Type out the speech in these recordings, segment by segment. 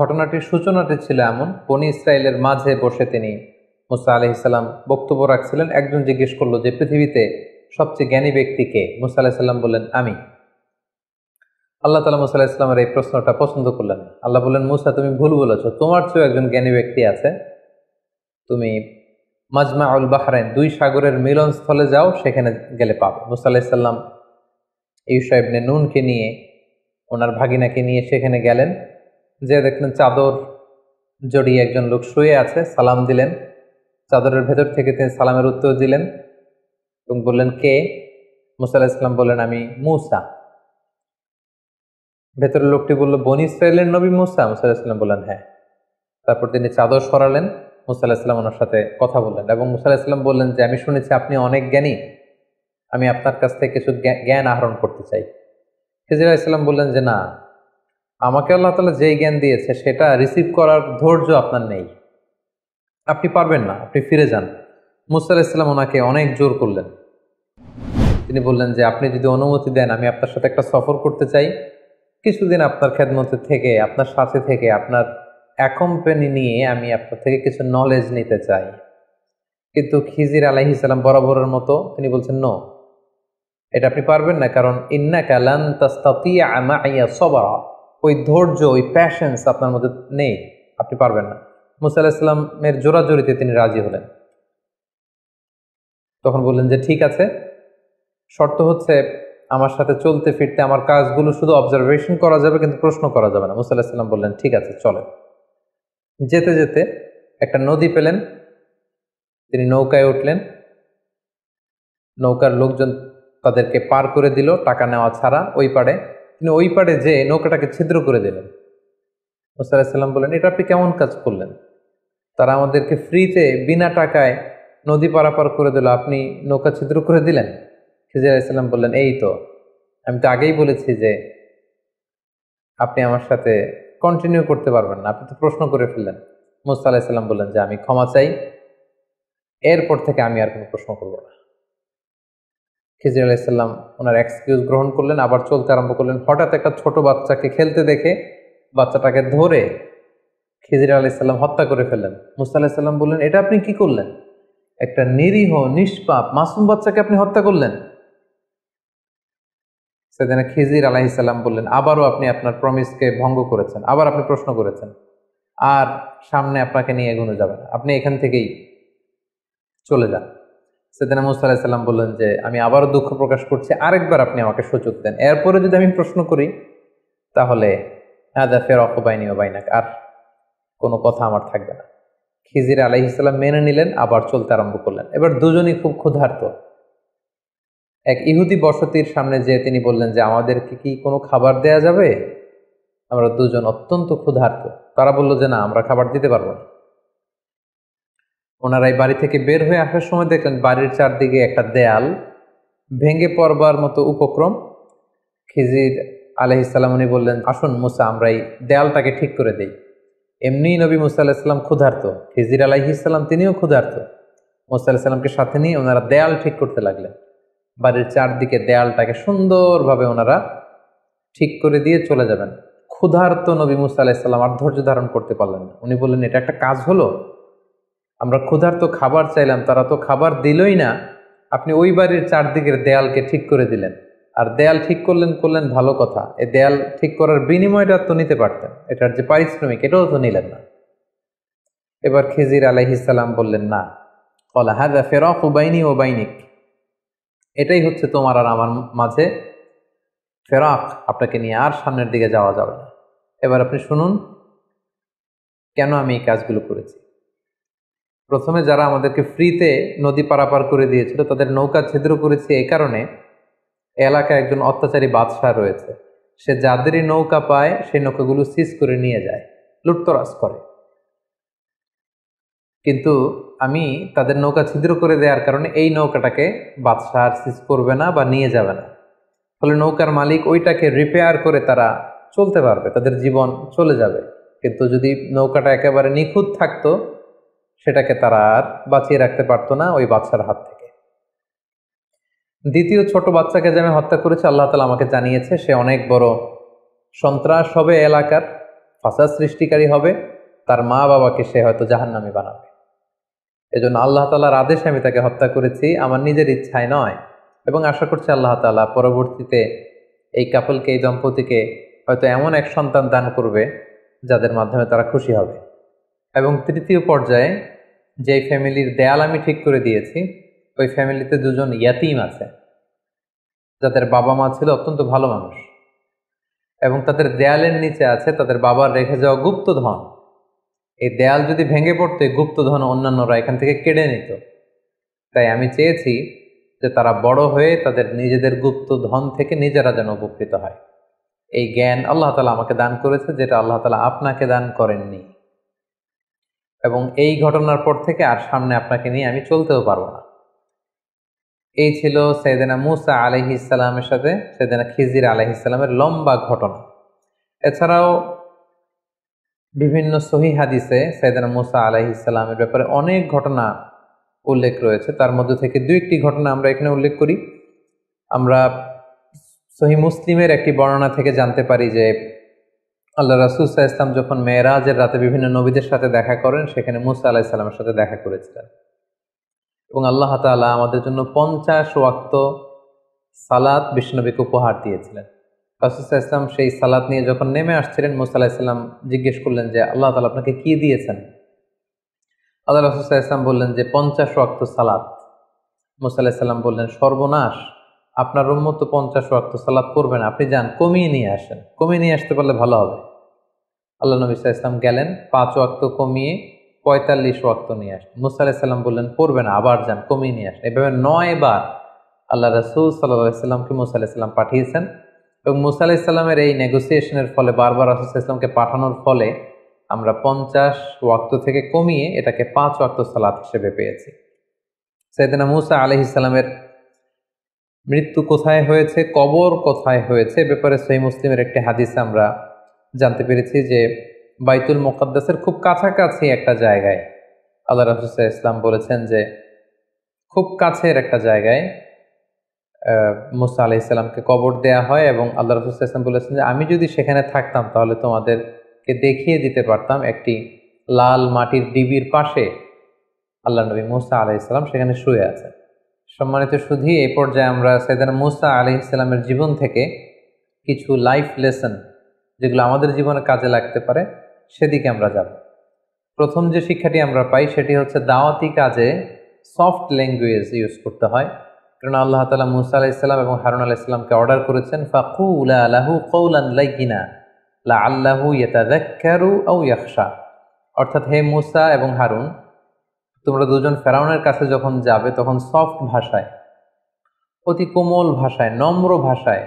ঘটনাটির সূচনাটি ছিল এমন কোন ইসরায়েলের মাঝে বসে তিনি মুসা আলহ বক্তব্য রাখছিলেন একজন জিজ্ঞেস করলো যে পৃথিবীতে সবচেয়ে জ্ঞানী ব্যক্তিকে মুসা আলাহ ইসলাম বললেন আমি আল্লাহ তালা মুসা ইসলামের এই প্রশ্নটা পছন্দ করলেন আল্লাহ বললেন মুসা তুমি ভুল বলেছ তোমার চেয়েও একজন জ্ঞানী ব্যক্তি আছে তুমি মাজমা আল বাহরাইন দুই সাগরের মিলনস্থলে যাও সেখানে গেলে পাবে মুসা আলাহিসাল্লাম ইউসাহেবনে নুনকে নিয়ে ওনার ভাগিনাকে নিয়ে সেখানে গেলেন যে দেখলেন চাদর জড়িয়ে একজন লোক শুয়ে আছে সালাম দিলেন চাদরের ভেতর থেকে তিনি সালামের উত্তর দিলেন এবং বললেন কে মুসা ইসলাম বললেন আমি মুসা ভেতরের লোকটি বলল বনি ইসরায়েলের নবী মুসা মুসা ইসলাম বললেন হ্যাঁ তারপর তিনি চাদর সরালেন মুসা ইসলাম ওনার সাথে কথা বললেন এবং মুসা ইসলাম বললেন যে আমি শুনেছি আপনি অনেক জ্ঞানী আমি আপনার কাছ থেকে কিছু জ্ঞান আহরণ করতে চাই খেজিরা ইসলাম বললেন যে না আমাকে আল্লাহ তালা যেই জ্ঞান দিয়েছে সেটা রিসিভ করার ধৈর্য আপনার নেই আপনি পারবেন না আপনি ফিরে যান মুসা ইসলাম ওনাকে অনেক জোর করলেন তিনি বললেন যে আপনি যদি অনুমতি দেন আমি আপনার সাথে একটা সফর করতে চাই কিছুদিন আপনার খেদমতে থেকে আপনার সাথে থেকে আপনার অ্যাকম্পেনি নিয়ে আমি আপনার থেকে কিছু নলেজ নিতে চাই কিন্তু খিজির আলাহি ইসলাম বরাবরের মতো তিনি বলছেন নো এটা আপনি পারবেন না কারণ ইন্না ক্যালান্তা আমা আইয়া সবারা ওই ধৈর্য ওই প্যাশেন্স আপনার মধ্যে নেই আপনি পারবেন না মুসা আলাহিসাল্লামের জোরাজোরিতে তিনি রাজি হলেন তখন বললেন যে ঠিক আছে শর্ত হচ্ছে আমার সাথে চলতে ফিরতে আমার কাজগুলো শুধু অবজারভেশন করা যাবে কিন্তু প্রশ্ন করা যাবে না মুসা আলাহিসাল্লাম বললেন ঠিক আছে চলে যেতে যেতে একটা নদী পেলেন তিনি নৌকায় উঠলেন নৌকার লোকজন তাদেরকে পার করে দিল টাকা নেওয়া ছাড়া ওই পারে তিনি ওই পাড়ে যে নৌকাটাকে ছিদ্র করে দিলেন মুসা আলাহিসাল্লাম বললেন এটা আপনি কেমন কাজ করলেন তারা আমাদেরকে ফ্রিতে বিনা টাকায় নদী পারাপার করে দিল আপনি নৌকা ছিদ্র করে দিলেন খিজির আলাইসাল্লাম বললেন এই তো আমি তো আগেই বলেছি যে আপনি আমার সাথে কন্টিনিউ করতে পারবেন না আপনি তো প্রশ্ন করে ফেললেন মুসা আলাহিসাল্লাম বললেন যে আমি ক্ষমা চাই এরপর থেকে আমি আর কোনো প্রশ্ন করবো না খিজির আলাইসাল্লাম ওনার এক্সকিউজ গ্রহণ করলেন আবার চলতে আরম্ভ করলেন হঠাৎ একটা ছোট বাচ্চাকে খেলতে দেখে বাচ্চাটাকে ধরে খিজির আলাইসাল্লাম হত্যা করে ফেললেন মুস্তা আলাইসাল্লাম বললেন এটা আপনি কি করলেন একটা নিরীহ নিষ্পাপ মাসুম বাচ্চাকে আপনি হত্যা করলেন সেদিন খিজির আলাহিসাল্লাম বললেন আবারও আপনি আপনার প্রমিসকে ভঙ্গ করেছেন আবার আপনি প্রশ্ন করেছেন আর সামনে আপনাকে নিয়ে এগোনো যাবেন আপনি এখান থেকেই চলে যান সেদিন মুসা বললেন যে আমি আবারও দুঃখ প্রকাশ করছি আরেকবার আপনি আমাকে সুযোগ দেন এরপরে যদি আমি প্রশ্ন করি তাহলে আদা ফের অকবাইনি বাইনাক আর কোনো কথা আমার থাকবে না খিজির আলাইহিসাল্লাম মেনে নিলেন আবার চলতে আরম্ভ করলেন এবার দুজনই খুব ক্ষুধার্ত এক ইহুদি বসতির সামনে যে তিনি বললেন যে আমাদেরকে কি কোনো খাবার দেয়া যাবে আমরা দুজন অত্যন্ত ক্ষুধার্ত তারা বলল যে না আমরা খাবার দিতে পারবো না ওনারা এই বাড়ি থেকে বের হয়ে আসার সময় দেখলেন বাড়ির চারদিকে একটা দেয়াল ভেঙে পড়বার মতো উপক্রম খিজির আলহিসাল্লাম উনি বললেন আসুন মুসা আমরা এই দেয়ালটাকে ঠিক করে দিই এমনি নবী মুসা আলাহিসাল্লাম ক্ষুধার্ত খিজির আলাহিসাল্লাম তিনিও ক্ষুধার্ত মুসা আলাহিসাল্লামকে সাথে নিয়ে ওনারা দেয়াল ঠিক করতে লাগলেন বাড়ির চারদিকে দেয়ালটাকে সুন্দরভাবে ওনারা ঠিক করে দিয়ে চলে যাবেন ক্ষুধার্ত নবী মুসা আলাহিসাল্লাম আর ধৈর্য ধারণ করতে পারলেন না উনি বললেন এটা একটা কাজ হলো আমরা তো খাবার চাইলাম তারা তো খাবার দিলই না আপনি ওই বাড়ির চারদিকের দেয়ালকে ঠিক করে দিলেন আর দেয়াল ঠিক করলেন করলেন ভালো কথা এই দেয়াল ঠিক করার বিনিময়টা তো নিতে পারতেন এটার যে পারিশ্রমিক এটাও তো নিলেন না এবার খিজির আলাইহিসাল্লাম বললেন না কলা হাজা ফেরক উবাইনি ও বাইনিক এটাই হচ্ছে তোমার আর আমার মাঝে ফেরাক আপনাকে নিয়ে আর সামনের দিকে যাওয়া যাবে না এবার আপনি শুনুন কেন আমি এই কাজগুলো করেছি প্রথমে যারা আমাদেরকে ফ্রিতে নদী পারাপার করে দিয়েছিল তাদের নৌকা ছিদ্র করেছি এই কারণে এলাকায় একজন অত্যাচারী বাদশাহ রয়েছে সে যাদেরই নৌকা পায় সেই নৌকাগুলো সিজ করে নিয়ে যায় লুটতরাজ করে কিন্তু আমি তাদের নৌকা ছিদ্র করে দেওয়ার কারণে এই নৌকাটাকে বাদশাহ আর সিজ করবে না বা নিয়ে যাবে না ফলে নৌকার মালিক ওইটাকে রিপেয়ার করে তারা চলতে পারবে তাদের জীবন চলে যাবে কিন্তু যদি নৌকাটা একেবারে নিখুঁত থাকতো সেটাকে তারা আর বাঁচিয়ে রাখতে পারতো না ওই বাচ্চার হাত থেকে দ্বিতীয় ছোট বাচ্চাকে যে আমি হত্যা করেছি আল্লাহ তালা আমাকে জানিয়েছে সে অনেক বড় সন্ত্রাস হবে এলাকার ফাঁসা সৃষ্টিকারী হবে তার মা বাবাকে সে হয়তো জাহান্নামি বানাবে এজন্য আল্লাহ তালার আদেশে আমি তাকে হত্যা করেছি আমার নিজের ইচ্ছায় নয় এবং আশা করছি আল্লাহ তালা পরবর্তীতে এই কাপলকে এই দম্পতিকে হয়তো এমন এক সন্তান দান করবে যাদের মাধ্যমে তারা খুশি হবে এবং তৃতীয় পর্যায়ে যে ফ্যামিলির দেয়াল আমি ঠিক করে দিয়েছি ওই ফ্যামিলিতে দুজন ইয়াতিম আছে যাদের বাবা মা ছিল অত্যন্ত ভালো মানুষ এবং তাদের দেয়ালের নিচে আছে তাদের বাবার রেখে যাওয়া গুপ্তধন এই দেয়াল যদি ভেঙে পড়তো গুপ্ত গুপ্তধন অন্যান্যরা এখান থেকে কেড়ে নিত তাই আমি চেয়েছি যে তারা বড় হয়ে তাদের নিজেদের গুপ্ত ধন থেকে নিজেরা যেন উপকৃত হয় এই জ্ঞান আল্লাহ তালা আমাকে দান করেছে যেটা আল্লাহ তালা আপনাকে দান করেননি এবং এই ঘটনার পর থেকে আর সামনে আপনাকে নিয়ে আমি চলতেও পারবো না এই ছিল সৈদেনা মুসা আলহি ইসালামের সাথে সৈদেনা খিজির আলহ ইসালামের লম্বা ঘটনা এছাড়াও বিভিন্ন সহি হাদিসে সৈদেনা মুসা আলহি ইসালামের ব্যাপারে অনেক ঘটনা উল্লেখ রয়েছে তার মধ্যে থেকে দু একটি ঘটনা আমরা এখানে উল্লেখ করি আমরা সহি মুসলিমের একটি বর্ণনা থেকে জানতে পারি যে আল্লাহ সাহা ইসলাম যখন মেয়েরাজের রাতে বিভিন্ন নবীদের সাথে দেখা করেন সেখানে মুসা আল্লাহ ইসলামের সাথে দেখা করেছিলেন এবং আল্লাহ তালা আমাদের জন্য পঞ্চাশ ওয়াক্ত সালাত বিষ্ণবীকে উপহার দিয়েছিলেন রাসুলসাহ ইসলাম সেই সালাত নিয়ে যখন নেমে আসছিলেন মুসা আল্লাহ ইসলাম জিজ্ঞেস করলেন যে আল্লাহ তালা আপনাকে কি দিয়েছেন আল্লাহ রাসুলসাহ ইসলাম বললেন যে পঞ্চাশ ওয়াক্ত সালাত মুসা আল্লাহ ইসলাম বললেন সর্বনাশ আপনার উন্মত পঞ্চাশ ওয়াক্ত সালাত করবেন আপনি যান কমিয়ে নিয়ে আসেন কমিয়ে নিয়ে আসতে পারলে ভালো হবে আল্লাহ নবী ইসলাম গেলেন পাঁচ ওয়াক্ত কমিয়ে পঁয়তাল্লিশ ওয়াক্ত নিয়ে আসেন মুসা আলাইসাল্লাম বললেন পড়বে না আবার যান কমিয়ে নিয়ে আসেন এভাবে নয় বার আল্লাহ রসুল সাল্লাহ সাল্লামকে মুসা আলাইসাল্লাম পাঠিয়েছেন এবং মুসা আলাইসাল্লামের এই নেগোসিয়েশনের ফলে বারবার রসুল ইসলামকে পাঠানোর ফলে আমরা পঞ্চাশ ওয়াক্ত থেকে কমিয়ে এটাকে পাঁচ ওয়াক্ত সালাত হিসেবে পেয়েছি সেদিন মুসা আলহ ইসলামের মৃত্যু কোথায় হয়েছে কবর কোথায় হয়েছে ব্যাপারে সেই মুসলিমের একটি হাদিস আমরা জানতে পেরেছি যে বাইতুল মোকাদ্দাসের খুব কাছাকাছি একটা জায়গায় আল্লাহ রাফুসাহ ইসলাম বলেছেন যে খুব কাছের একটা জায়গায় মুসা আলি ইসলামকে কবর দেয়া হয় এবং আল্লাহ রাফুসাহ ইসলাম বলেছেন যে আমি যদি সেখানে থাকতাম তাহলে তোমাদেরকে দেখিয়ে দিতে পারতাম একটি লাল মাটির ডিবির পাশে আল্লাহ নবী মুসা আলি ইসলাম সেখানে শুয়ে আছে সম্মানিত শুধু এই পর্যায়ে আমরা সেদিন মুসা আলি ইসলামের জীবন থেকে কিছু লাইফ লেসন যেগুলো আমাদের জীবনে কাজে লাগতে পারে সেদিকে আমরা যাব প্রথম যে শিক্ষাটি আমরা পাই সেটি হচ্ছে দাওয়াতি কাজে সফট ল্যাঙ্গুয়েজ ইউজ করতে হয় কারণ আল্লাহ তালা মুসা আলাহ ইসলাম এবং হারুন আলাহ ইসলামকে অর্ডার করেছেন ফাকু উলা আলাহু কৌলান লাইকিনা লা আল্লাহু ইয়াতাদাক্কারু আউ ইয়াকশা অর্থাৎ হে মুসা এবং হারুন তোমরা দুজন ফেরাউনের কাছে যখন যাবে তখন সফট ভাষায় অতি কোমল ভাষায় নম্র ভাষায়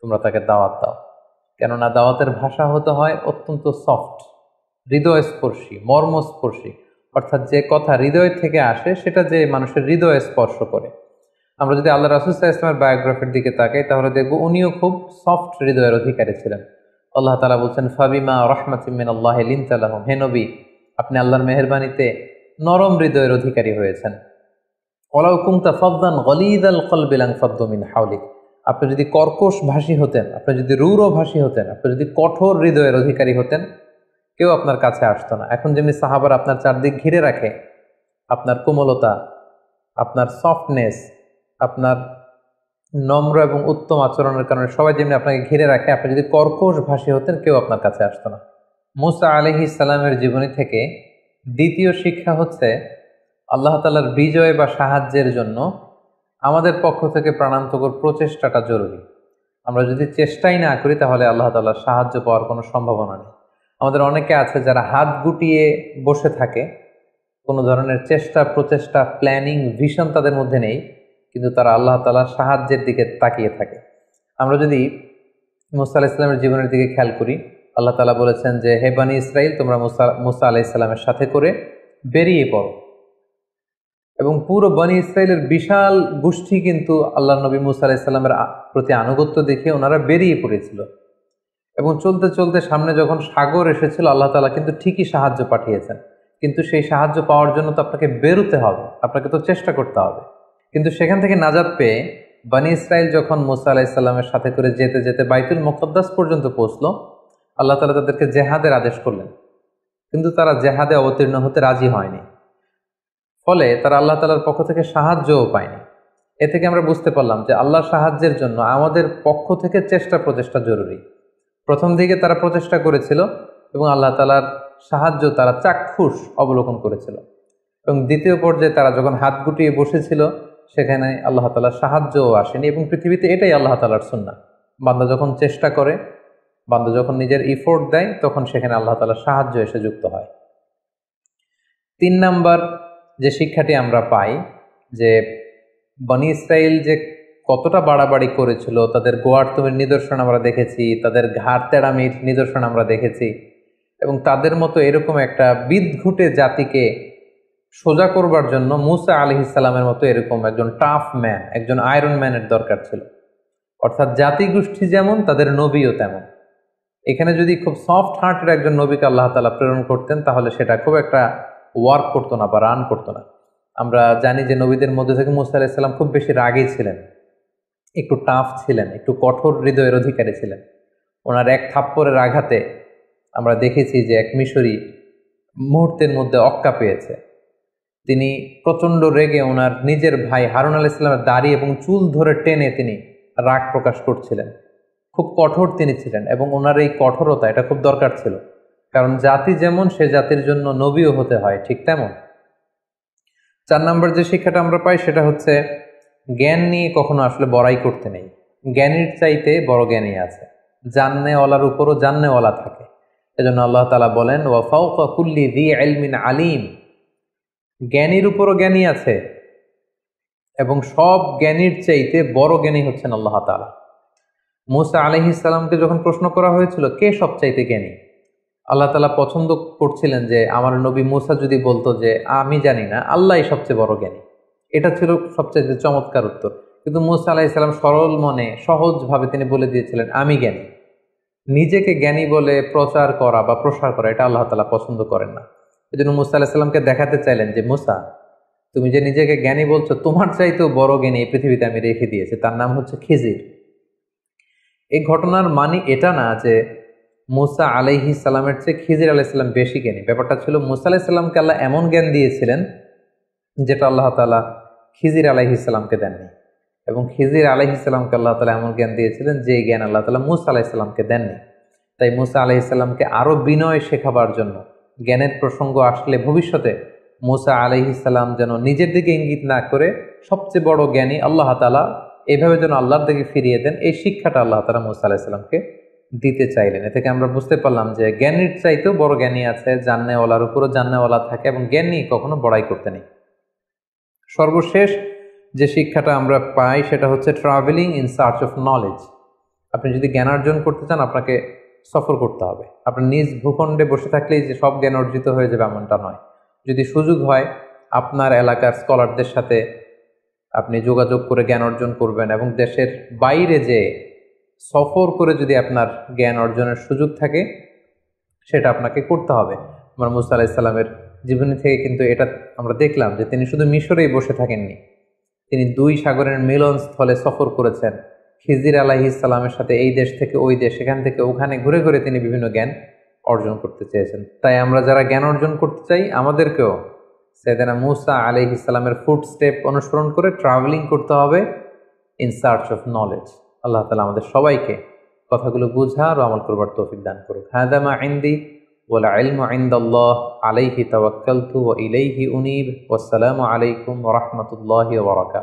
তোমরা তাকে দাওয়াত দাও কেননা দাওয়াতের ভাষা হতে হয় অত্যন্ত সফট হৃদয়স্পর্শী মর্মস্পর্শী অর্থাৎ যে কথা হৃদয় থেকে আসে সেটা যে মানুষের হৃদয় স্পর্শ করে আমরা যদি আল্লাহ রাসুসাহ ইসলামের বায়োগ্রাফির দিকে তাকাই তাহলে দেখব উনিও খুব সফট হৃদয়ের অধিকারী ছিলেন আল্লাহ তালা বলছেন ফাবিমা রহমাতিমিন আল্লাহ লিনতালাহম হে নবী আপনি আল্লাহর মেহরবানিতে নরম হৃদয়ের অধিকারী হয়েছেন ওলাউ কুমতা গলিদ আল কলবিলাং ফদ্দমিন হাউলিক আপনি যদি কর্কশ ভাষী হতেন আপনি যদি রুরো ভাষী হতেন আপনি যদি কঠোর হৃদয়ের অধিকারী হতেন কেউ আপনার কাছে আসতো না এখন যেমনি সাহাবার আপনার চারদিক ঘিরে রাখে আপনার কোমলতা আপনার সফটনেস আপনার নম্র এবং উত্তম আচরণের কারণে সবাই যেমনি আপনাকে ঘিরে রাখে আপনি যদি কর্কশ ভাষী হতেন কেউ আপনার কাছে আসতো না মুসা আলহি ইসালামের জীবনী থেকে দ্বিতীয় শিক্ষা হচ্ছে আল্লাহ তালার বিজয় বা সাহায্যের জন্য আমাদের পক্ষ থেকে প্রাণান্তকর প্রচেষ্টাটা জরুরি আমরা যদি চেষ্টাই না করি তাহলে আল্লাহ তাল্লাহ সাহায্য পাওয়ার কোনো সম্ভাবনা নেই আমাদের অনেকে আছে যারা হাত গুটিয়ে বসে থাকে কোনো ধরনের চেষ্টা প্রচেষ্টা প্ল্যানিং ভিশন তাদের মধ্যে নেই কিন্তু তারা আল্লাহ তালার সাহায্যের দিকে তাকিয়ে থাকে আমরা যদি মুসা আলাহ ইসলামের জীবনের দিকে খেয়াল করি আল্লাহ তালা বলেছেন যে হেবানি ইসরাইল তোমরা মুসা মুসা আলাহ সাথে করে বেরিয়ে পড়ো এবং পুরো বনি ইসরায়েলের বিশাল গোষ্ঠী কিন্তু আল্লাহ নবী মুসা আলাইসাল্লামের প্রতি আনুগত্য দেখে ওনারা বেরিয়ে পড়েছিল এবং চলতে চলতে সামনে যখন সাগর এসেছিল আল্লাহ তালা কিন্তু ঠিকই সাহায্য পাঠিয়েছেন কিন্তু সেই সাহায্য পাওয়ার জন্য তো আপনাকে বেরোতে হবে আপনাকে তো চেষ্টা করতে হবে কিন্তু সেখান থেকে নাজাদ পেয়ে বানি ইসরায়েল যখন মুসা আলাইসাল্লামের সাথে করে যেতে যেতে বাইতুল মোকদ্দাস পর্যন্ত পৌঁছলো আল্লাহ তালা তাদেরকে জেহাদের আদেশ করলেন কিন্তু তারা জেহাদে অবতীর্ণ হতে রাজি হয়নি ফলে তারা আল্লাহ তালার পক্ষ থেকে সাহায্যও পায়নি এ থেকে আমরা বুঝতে পারলাম যে আল্লাহর সাহায্যের জন্য আমাদের পক্ষ থেকে চেষ্টা প্রচেষ্টা জরুরি প্রথম দিকে তারা প্রচেষ্টা করেছিল এবং আল্লাহ তালার সাহায্য তারা চাক্ষুষ অবলোকন করেছিল এবং দ্বিতীয় পর্যায়ে তারা যখন হাত গুটিয়ে বসেছিল সেখানে আল্লাহ তালার সাহায্যও আসেনি এবং পৃথিবীতে এটাই আল্লাহ তালার সুন্না বান্দা যখন চেষ্টা করে বান্দা যখন নিজের ইফোর্ট দেয় তখন সেখানে আল্লাহ তালার সাহায্য এসে যুক্ত হয় তিন নাম্বার যে শিক্ষাটি আমরা পাই যে বনি ইসরায়েল যে কতটা বাড়াবাড়ি করেছিল তাদের গোয়ার নিদর্শন আমরা দেখেছি তাদের ঘাড় তেড়ামির নিদর্শন আমরা দেখেছি এবং তাদের মতো এরকম একটা বিদঘুটে জাতিকে সোজা করবার জন্য মুসা আলি ইসালামের মতো এরকম একজন টাফ ম্যান একজন আয়রন ম্যানের দরকার ছিল অর্থাৎ জাতিগোষ্ঠী যেমন তাদের নবীও তেমন এখানে যদি খুব সফট হার্টের একজন নবীকে আল্লাহ তালা প্রেরণ করতেন তাহলে সেটা খুব একটা ওয়ার্ক করতো না বা রান করতো না আমরা জানি যে নবীদের মধ্যে থেকে মুসা আলাইসাল্লাম খুব বেশি রাগে ছিলেন একটু টাফ ছিলেন একটু কঠোর হৃদয়ের অধিকারী ছিলেন ওনার এক থাপ্পরের আঘাতে আমরা দেখেছি যে এক মিশরি মুহূর্তের মধ্যে অক্কা পেয়েছে তিনি প্রচণ্ড রেগে ওনার নিজের ভাই হারুন আল ইসলামের দাড়ি এবং চুল ধরে টেনে তিনি রাগ প্রকাশ করছিলেন খুব কঠোর তিনি ছিলেন এবং ওনার এই কঠোরতা এটা খুব দরকার ছিল কারণ জাতি যেমন সে জাতির জন্য নবীও হতে হয় ঠিক তেমন চার নম্বর যে শিক্ষাটা আমরা পাই সেটা হচ্ছে জ্ঞান নিয়ে কখনো আসলে বড়াই করতে নেই জ্ঞানীর চাইতে বড় জ্ঞানী আছে ওলার উপরও জাননেওয়ালা থাকে এজন্য আল্লাহ তালা বলেন ওয়াফাউকুল্লি কুল্লি দি আলমিন আলিম জ্ঞানীর উপরও জ্ঞানী আছে এবং সব জ্ঞানীর চাইতে বড় জ্ঞানী হচ্ছেন আল্লাহ তালা মুসা আলহিসাল্লামকে যখন প্রশ্ন করা হয়েছিল কে সব চাইতে জ্ঞানী আল্লাহ তালা পছন্দ করছিলেন যে আমার নবী মুসা যদি বলতো যে আমি জানি না আল্লাহ সবচেয়ে বড় জ্ঞানী এটা ছিল সবচেয়ে চমৎকার উত্তর কিন্তু মুসা আলাহ ইসলাম সরল মনে সহজভাবে তিনি বলে দিয়েছিলেন আমি জ্ঞানী নিজেকে জ্ঞানী বলে প্রচার করা বা প্রসার করা এটা আল্লাহ তালা পছন্দ করেন না এই জন্য মুসা আলাহ সাল্লামকে দেখাতে চাইলেন যে মুসা তুমি যে নিজেকে জ্ঞানী বলছো তোমার চাইতেও বড় জ্ঞানী এই পৃথিবীতে আমি রেখে দিয়েছি তার নাম হচ্ছে খিজির এই ঘটনার মানে এটা না যে মুসা আলাইহি সালামের চেয়ে খিজির আলাইসাল্লাম বেশি জ্ঞানী ব্যাপারটা ছিল মুসা আলাইসাল্লামকে আল্লাহ এমন জ্ঞান দিয়েছিলেন যেটা আল্লাহ তালা খিজির আলাইহিসাল্লামকে দেননি এবং খিজির আলাইহিসাল্লামকে আল্লাহ তালা এমন জ্ঞান দিয়েছিলেন যে জ্ঞান আল্লাহ তালা মুসা আলাইসাল্লামকে দেননি তাই মুসা আলাইসাল্লামকে আরও বিনয় শেখাবার জন্য জ্ঞানের প্রসঙ্গ আসলে ভবিষ্যতে মুসা আলাইহিসাল্লাম যেন নিজের দিকে ইঙ্গিত না করে সবচেয়ে বড় জ্ঞানী আল্লাহ তালা এভাবে যেন আল্লাহর দিকে ফিরিয়ে দেন এই শিক্ষাটা আল্লাহ তালা মুসা আলাইসাল্লামকে দিতে চাইলেন এ থেকে আমরা বুঝতে পারলাম যে জ্ঞানীর চাইতেও বড় জ্ঞানী আছে জান্নেওয়ালার উপরও জান্নেওয়ালা থাকে এবং জ্ঞানী কখনো বড়াই করতে নেই সর্বশেষ যে শিক্ষাটা আমরা পাই সেটা হচ্ছে travelling in search of knowledge আপনি যদি জ্ঞান অর্জন করতে চান আপনাকে সফর করতে হবে আপনার নিজ ভূখণ্ডে বসে থাকলেই যে সব জ্ঞান অর্জিত হয়ে যাবে এমনটা নয় যদি সুযোগ হয় আপনার এলাকার স্কলারদের সাথে আপনি যোগাযোগ করে জ্ঞান অর্জন করবেন এবং দেশের বাইরে যে সফর করে যদি আপনার জ্ঞান অর্জনের সুযোগ থাকে সেটা আপনাকে করতে হবে আমার মুসা ইসলামের জীবনী থেকে কিন্তু এটা আমরা দেখলাম যে তিনি শুধু মিশরেই বসে থাকেননি তিনি দুই সাগরের মিলন স্থলে সফর করেছেন খিজির আলাহিসাল্লামের সাথে এই দেশ থেকে ওই দেশ এখান থেকে ওখানে ঘুরে ঘুরে তিনি বিভিন্ন জ্ঞান অর্জন করতে চেয়েছেন তাই আমরা যারা জ্ঞান অর্জন করতে চাই আমাদেরকেও সেদিনা মুসা আলহ ইসলামের ফুড স্টেপ অনুসরণ করে ট্রাভেলিং করতে হবে ইন সার্চ অফ নলেজ আল্লাহ তালা আমাদের সবাইকে কথাগুলো বুঝা আর আমল করবার তৌফিক দান করুক হাদামা ইন্দি ওলা ইলম আইন্দাল্লাহ আলাইহি তাওয়াক্কালতু ওয়া ইলাইহি উনিব ওয়াসসালামু আলাইকুম ওয়া রাহমাতুল্লাহি ওয়া বারাকাতুহু